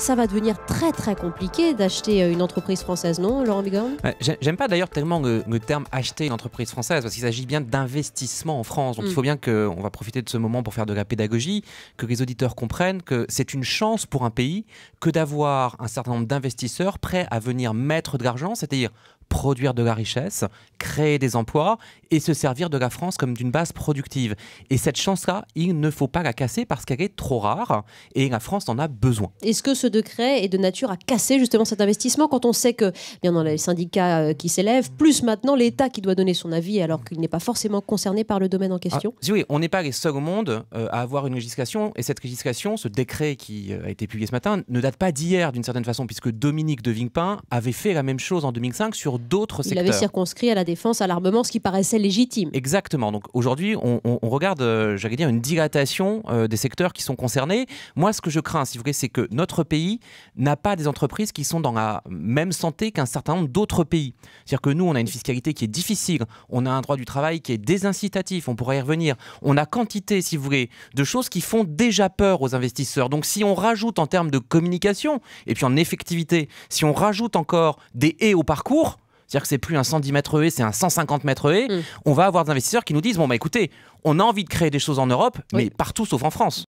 ça va devenir très très compliqué d'acheter euh, une entreprise française, non, Laurent Bigorne euh, J'aime pas d'ailleurs tellement le, terme acheter une entreprise française, parce qu'il s'agit bien d'investissement en France. Donc il faut mm. bien qu'on va profiter de ce moment pour faire de la pédagogie, que les auditeurs comprennent que c'est une chance pour un pays que d'avoir un certain nombre d'investisseurs prêts à venir mettre de l'argent, c'est-à-dire produire de la richesse, créer des emplois et se servir de la France comme d'une base productive. Et cette chance-là, il ne faut pas la casser parce qu'elle est trop rare et la France en a besoin. Est-ce que ce décret est de nature à casser justement cet investissement quand on sait que, bien dans les syndicats euh, qui s'élèvent, plus maintenant l'État qui doit donner son avis alors qu'il n'est pas forcément concerné par le domaine en question ah, Oui, on n'est pas les seuls au monde euh, à avoir une législation et cette législation, ce décret qui euh, a été publié ce matin, ne date pas d'hier d'une certaine façon puisque Dominique de Vingpin avait fait la même chose en 2005 sur d'autres secteurs. Il avait circonscrit à la défense, à l'armement, ce qui paraissait légitime. Exactement. Donc aujourd'hui, on, regarde, euh, j'allais dire, une dilatation euh, des secteurs qui sont concernés. Moi, ce que je crains, si vous voulez, c'est que notre pays n'a pas des entreprises qui sont dans la même santé qu'un certain nombre d'autres pays. C'est-à-dire que nous, on a une fiscalité qui est difficile, on a un droit du travail qui est désincitatif, on pourrait y revenir. On a quantité, si vous voulez, de choses qui font déjà peur aux investisseurs. Donc si on rajoute en termes de communication et puis en effectivité, si on rajoute encore des et au parcours, c'est-à-dire que c'est plus un 110 mètres haies, c'est un 150 mètres haies. Mm. On va avoir des investisseurs qui nous disent bon, bah écoutez, on a envie de créer des choses en Europe, mais partout sauf en France.